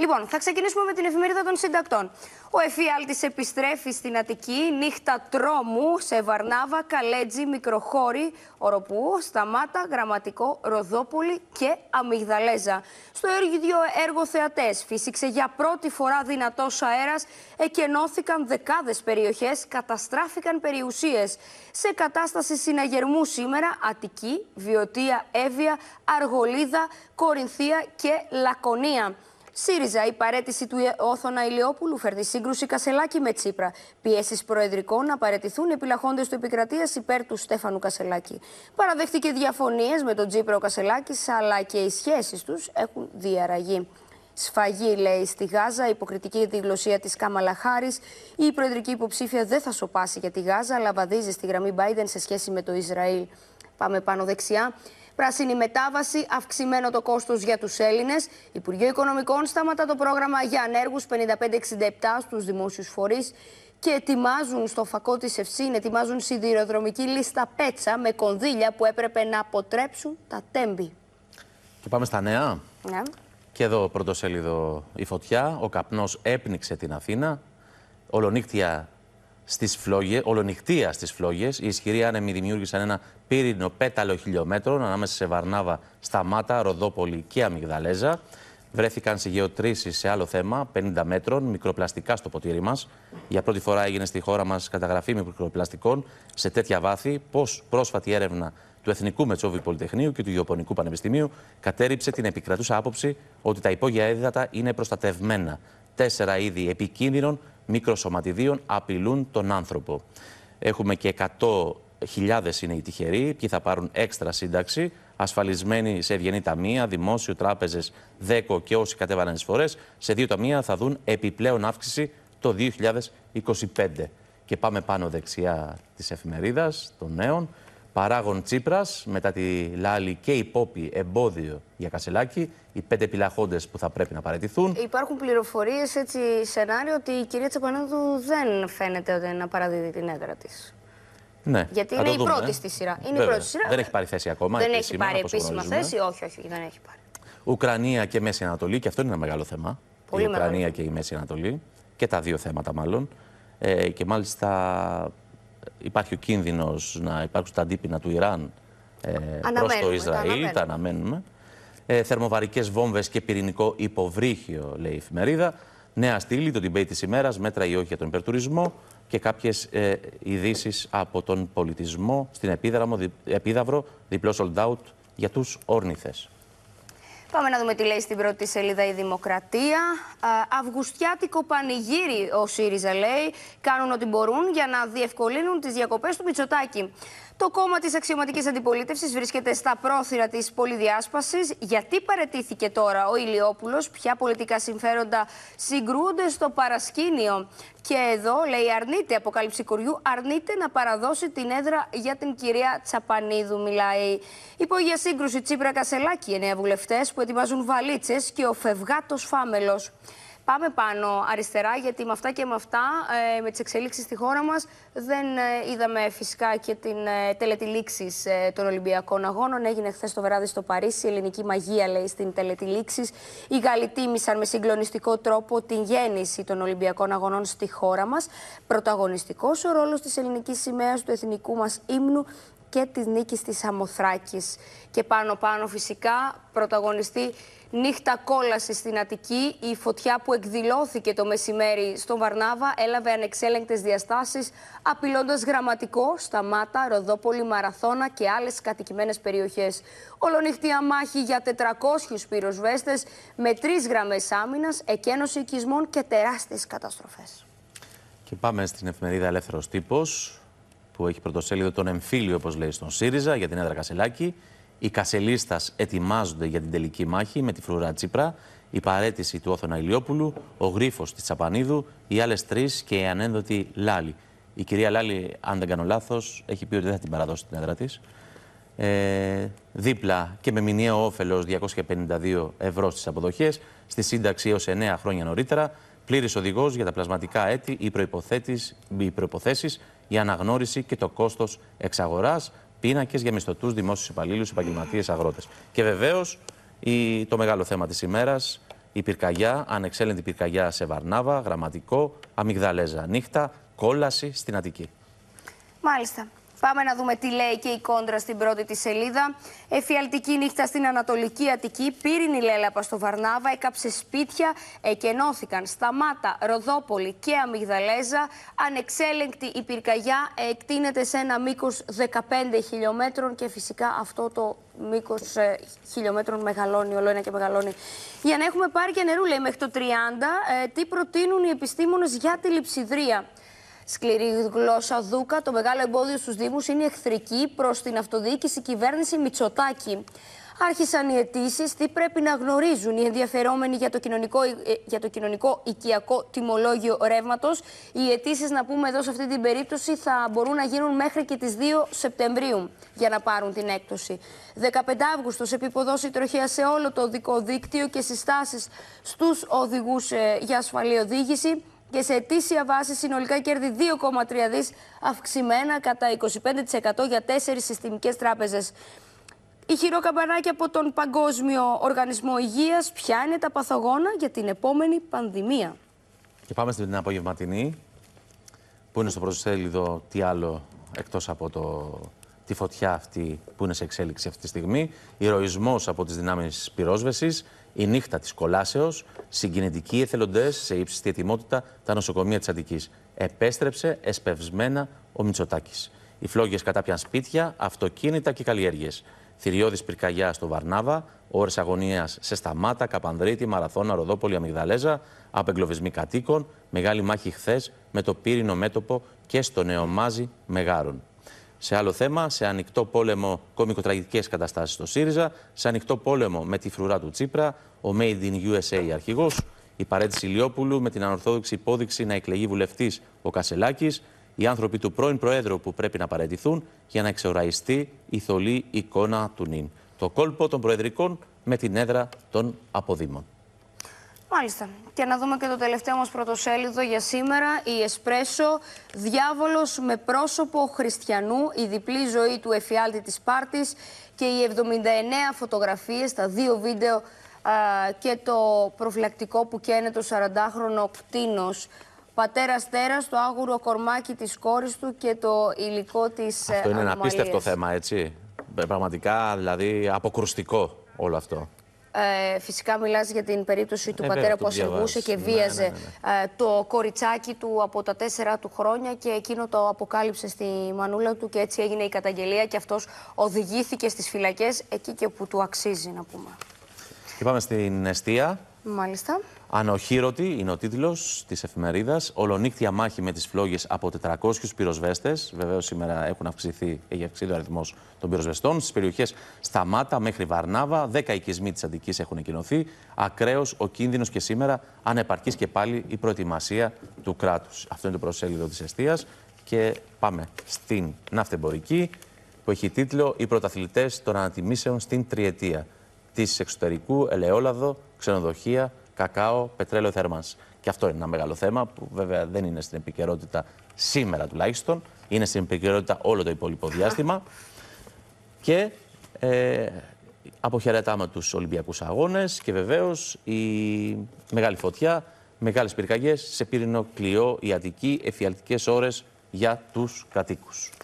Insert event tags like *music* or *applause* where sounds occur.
Λοιπόν, θα ξεκινήσουμε με την εφημερίδα των συντακτών. Ο εφιάλτη επιστρέφει στην Αττική, νύχτα τρόμου σε Βαρνάβα, καλέτζι, Μικροχώρη, Οροπού, Σταμάτα, Γραμματικό, Ροδόπολη και Αμυγδαλέζα. Στο ίδιο έργο θεατέ φύσηξε για πρώτη φορά δυνατός αέρας, εκενώθηκαν δεκάδες περιοχές, καταστράφηκαν περιουσίες. Σε κατάσταση συναγερμού σήμερα, Αττική, Βιωτία, έβια, Αργολίδα, Κορινθία και Λακωνία. ΣΥΡΙΖΑ, η παρέτηση του Όθωνα Ηλιόπουλου φέρνει σύγκρουση Κασελάκη με Τσίπρα. Πιέσεις προεδρικών να παρετηθούν επιλαχώντε του επικρατείας υπέρ του Στέφανου Κασελάκη. Παραδέχτηκε διαφωνίες με τον Τσίπρα ο Κασελάκης, αλλά και οι σχέσεις τους έχουν διαραγεί. Σφαγή, λέει, στη Γάζα, υποκριτική διγλωσία της Κάμαλα Χάρη. Η προεδρική υποψήφια δεν θα σοπάσει για τη Γάζα, αλλά βαδίζει στη γραμμή Biden σε σχέση με το Ισραήλ. Πάμε πάνω δεξιά πράσινη μετάβαση, αυξημένο το κόστος για τους Έλληνες. Υπουργείο Οικονομικών σταματά το πρόγραμμα για ανέργους 55-67 στους δημόσιους φορείς και ετοιμάζουν στο φακό της Ευσύν, ετοιμάζουν σιδηροδρομική λίστα πέτσα με κονδύλια που έπρεπε να αποτρέψουν τα τέμπη. Και πάμε στα νέα. Ναι. Και εδώ πρωτοσέλιδο η φωτιά, ο καπνός έπνιξε την Αθήνα, ολονύκτια Στις φλόγες, ολονυχτία στις φλόγες. Οι ισχυροί άνεμοι δημιούργησαν ένα πύρινο πέταλο χιλιόμετρων ανάμεσα σε Βαρνάβα, Σταμάτα, Ροδόπολη και Αμυγδαλέζα. Βρέθηκαν σε γεωτρήσεις σε άλλο θέμα, 50 μέτρων, μικροπλαστικά στο ποτήρι μας. Για πρώτη φορά έγινε στη χώρα μας καταγραφή μικροπλαστικών σε τέτοια βάθη, πως πρόσφατη έρευνα του Εθνικού Μετσόβιου Πολυτεχνείου και του Γεωπονικού Πανεπιστημίου κατέριψε την επικρατούσα άποψη ότι τα υπόγεια έδατα είναι προστατευμένα. Τέσσερα είδη επικίνδυνων μικροσωματιδίων απειλούν τον άνθρωπο. Έχουμε και 100.000 είναι οι τυχεροί, ποιοι θα πάρουν έξτρα σύνταξη, ασφαλισμένοι σε ευγενή ταμεία, δημόσιο, τράπεζες, δέκο και όσοι κατέβαλαν εισφορέ. Σε δύο ταμεία θα δουν επιπλέον αύξηση το 2025. Και πάμε πάνω δεξιά της εφημερίδας, των νέων. Παράγων Τσίπρας, μετά τη Λάλη και η Πόπη εμπόδιο για Κασελάκη. Οι πέντε επιλαχόντε που θα πρέπει να παραιτηθούν. Υπάρχουν πληροφορίες, έτσι, σενάριο ότι η κυρία Τσαπανίδου δεν φαίνεται ότι να παραδίδει την έδρα της. Ναι, Γιατί είναι η πρώτη ε. στη σειρά. Είναι η πρώτη στη σειρά. Δεν έχει πάρει θέση ακόμα. Δεν έχει πάρει επίσημα θέση. Όχι, όχι, δεν έχει πάρει. Ουκρανία και Μέση Ανατολή, και αυτό είναι ένα μεγάλο θέμα. Πολύ η Ουκρανία και η Μέση Ανατολή. Και τα δύο θέματα μάλλον. Ε, και μάλιστα υπάρχει ο κίνδυνος να υπάρξουν τα αντίπεινα του Ιράν ε, προς το Ισραήλ, τα αναμένουμε. Ε, θερμοβαρικές βόμβες και πυρηνικό υποβρύχιο, λέει η εφημερίδα. Νέα στήλη, το debate της ημέρας, μέτρα ή όχι για τον υπερτουρισμό και κάποιες ε, ειδήσεις από τον πολιτισμό στην επίδαυρο, διπλός sold για τους όρνηθες. Πάμε να δούμε τι λέει στην πρώτη σελίδα η Δημοκρατία. αυγουστιάτικο πανηγύρι, ο ΣΥΡΙΖΑ λέει. Κάνουν ό,τι μπορούν για να διευκολύνουν τις διακοπές του Μητσοτάκη. Το κόμμα της αξιωματικής αντιπολίτευσης βρίσκεται στα πρόθυρα της πολυδιάσπασης. Γιατί παρετήθηκε τώρα ο Ηλιόπουλος, ποια πολιτικά συμφέροντα συγκρούονται στο παρασκήνιο. Και εδώ λέει αρνείται, αποκάλυψη κουριού, αρνείται να παραδώσει την έδρα για την κυρία Τσαπανίδου, μιλάει. Υπόγεια σύγκρουση Τσίπρα Κασελάκη, νέα βουλευτές που ετοιμάζουν βαλίτσες και ο φευγάτος φάμελος. Πάμε πάνω αριστερά, γιατί με αυτά και με αυτά, ε, με τις εξελίξεις στη χώρα μας, δεν ε, είδαμε φυσικά και την ε, λήξης των Ολυμπιακών Αγώνων. Έγινε χθες το βράδυ στο Παρίσι, η ελληνική μαγεία λέει στην λήξης. Οι Γάλλοι τίμησαν με συγκλονιστικό τρόπο την γέννηση των Ολυμπιακών Αγώνων στη χώρα μας. Πρωταγωνιστικός ο ρόλος της ελληνικής σημαίας του εθνικού μας ύμνου και της νίκης της Αμοθράκης. Και πάνω-πάνω φυσικά πρωταγωνιστή νύχτα κόλασης στην Αττική. Η φωτιά που εκδηλώθηκε το μεσημέρι στον Βαρνάβα έλαβε ανεξέλεγκτες διαστάσεις, απειλώντας γραμματικό, σταμάτα, Ροδόπολη, Μαραθώνα και άλλες κατοικημένες περιοχές. Ολονυχτή μάχη για 400 πυροσβέστες με τρεις γραμμές Άμυνας, εκένωση οικισμών και τεράστιες καταστροφές. Και πάμε στην εφημερίδα ελεύθερος τύπος που έχει πρωτοσέλιδο τον εμφύλιο, όπως λέει, στον ΣΥΡΙΖΑ για την έδρα Κασελάκη. Οι Κασελίστας ετοιμάζονται για την τελική μάχη με τη Φρουρά Τσίπρα. Η παρέτηση του Όθωνα Ηλιόπουλου, ο γρίφος της Τσαπανίδου, οι άλλες τρεις και η ανένδοτη Λάλη. Η κυρία Λάλη, αν δεν κάνω λάθος, έχει πει ότι δεν θα την παραδώσει την έδρα της. Ε, δίπλα και με μηνιαίο όφελος 252 ευρώ στις αποδοχές, στη σύνταξη έως 9 χρόνια νωρίτερα, πλήρης οδηγός για τα πλασματικά έτη ή προποθέσει η αναγνώριση και το κόστος εξαγοράς, πίνακες για μισθωτούς, δημόσιους υπαλλήλους, επαγγελματίες, αγρότες. Και βεβαίως το μεγάλο θέμα της ημέρας, η πυρκαγιά, ανεξέλεγκτη πυρκαγιά σε Βαρνάβα, γραμματικό, αμυγδαλέζα νύχτα, κόλαση στην Αττική. Μάλιστα. Πάμε να δούμε τι λέει και η κόντρα στην πρώτη της σελίδα. Εφιαλτική νύχτα στην Ανατολική Αττική, πύρινη λέλαπα στο Βαρνάβα, έκαψε σπίτια, εκενώθηκαν Σταμάτα, Ροδόπολη και Αμυγδαλέζα. Ανεξέλεγκτη η πυρκαγιά εκτείνεται σε ένα μήκος 15 χιλιόμετρων και φυσικά αυτό το μήκος ε, χιλιόμετρων μεγαλώνει, όλο ένα και μεγαλώνει. Για να έχουμε πάρει και νερού, λέει, μέχρι το 30, ε, τι προτείνουν οι επιστήμονες για τη λειψιδρία. Σκληρή γλώσσα Δούκα. Το μεγάλο εμπόδιο στους Δήμους είναι η εχθρική προς την αυτοδιοίκηση κυβέρνηση Μητσοτάκη. Άρχισαν οι αιτήσεις τι πρέπει να γνωρίζουν οι ενδιαφερόμενοι για το κοινωνικό, ε, για το κοινωνικό οικιακό τιμολόγιο ρεύματος. Οι αιτήσεις, να πούμε εδώ σε αυτή την περίπτωση, θα μπορούν να γίνουν μέχρι και τις 2 Σεπτεμβρίου για να πάρουν την έκπτωση. 15 Αύγουστο, επιποδόση τροχία σε όλο το οδικό δίκτυο και συστάσεις στους οδηγούς ε, για ασφαλή οδήγηση και σε ετήσια βάση συνολικά κέρδη 2,3 δις αυξημένα κατά 25% για τέσσερις συστημικές τράπεζες. Χειρό καμπανάκι από τον Παγκόσμιο Οργανισμό Υγείας. Ποια είναι τα παθογόνα για την επόμενη πανδημία. Και πάμε στην απογευματινή που είναι στο προσέλιδο τι άλλο εκτός από το τη φωτιά αυτή που είναι σε εξέλιξη αυτή τη στιγμή, ηρωισμός από τις δυνάμεις πυρόσβεσης, η νύχτα της κολάσεως, συγκινητικοί εθελοντές σε ύψιστη ετοιμότητα, τα νοσοκομεία της Αντική. Επέστρεψε εσπευσμένα ο Μητσοτάκης. Οι φλόγες κατάπιαν σπίτια, αυτοκίνητα και καλλιέργειες. Θηριώδης πυρκαγιά στο Βαρνάβα, ώρες αγωνίας σε Σταμάτα, Καπανδρίτη, Μαραθώνα, Ροδόπολη, Αμυγδαλέζα, απεγκλωβισμοί κατοίκων, μεγάλη μάχη χθες με το πύρινο μέτωπο και στο νεομάζι Μεγάρων σε άλλο θέμα, σε ανοιχτό πόλεμο, κομικοτραγικές καταστάσεις στο ΣΥΡΙΖΑ, σε ανοιχτό πόλεμο με τη φρουρά του Τσίπρα, ο Made in USA αρχηγός, η παρέτηση Λιόπουλου με την ανορθόδοξη υπόδειξη να εκλεγεί βουλευτής ο Κασελάκης, οι άνθρωποι του πρώην Προέδρου που πρέπει να παραιτηθούν για να εξοραϊστεί η θολή εικόνα του νίν. Το κόλπο των Προεδρικών με την έδρα των Αποδήμων. Μάλιστα. Και να δούμε και το τελευταίο μας πρωτοσέλιδο για σήμερα. Η Εσπρέσο, διάβολος με πρόσωπο χριστιανού, η διπλή ζωή του εφιάλτη της Πάρτης και οι 79 φωτογραφίες, τα δύο βίντεο και το προφυλακτικό που καίνε το 40χρονο κτίνος. Πατέρας τέρας, το άγουρο κορμάκι της κόρης του και το υλικό της Αυτό είναι ένα απίστευτο θέμα, έτσι. Ε, πραγματικά, δηλαδή, αποκρουστικό όλο αυτό. Ε, φυσικά μιλάς για την περίπτωση του ε, πατέρα που οδηγούσε και ναι, ναι, ναι, βίαζε ε, το κοριτσάκι του από τα τέσσερα του χρόνια και εκείνο το αποκάλυψε στη μανούλα του και έτσι έγινε η καταγγελία και αυτός οδηγήθηκε στις φυλακές εκεί και που του αξίζει να πούμε. Και πάμε στην Εστία. Μάλιστα. Ανοχήρωτη είναι ο τίτλος της εφημερίδας. Ολονύκτια μάχη με τις φλόγες από 400 πυροσβέστες. Βεβαίως σήμερα έχουν αυξηθεί, έχει αυξηθεί ο αριθμός των πυροσβεστών. Στις περιοχές Σταμάτα μέχρι Βαρνάβα, 10 οικισμοί της Αντικής έχουν εκκοινωθεί. Ακραίος ο κίνδυνος και σήμερα ανεπαρκής και πάλι η προετοιμασία του κράτους. Αυτό είναι το προσέλιδο της αιστεία. Και πάμε στην ναυτεμπορική που έχει τίτλο Οι πρωταθλητές των ανατιμήσεων στην τριετία. Της εξωτερικού, ελαιόλαδο, ξενοδοχεία, κακάο, πετρέλαιο θέρμανσης. Και αυτό είναι ένα μεγάλο θέμα που βέβαια δεν είναι στην επικαιρότητα σήμερα τουλάχιστον. Είναι στην επικαιρότητα όλο το υπόλοιπο *laughs* διάστημα. Και ε, αποχαιρετάμε τους Ολυμπιακούς Αγώνες και βεβαίως η μεγάλη φωτιά, μεγάλες πυρκαγιές σε πύρινο κλειό, η Αττική, εφιαλτικές ώρες για τους κατοίκους.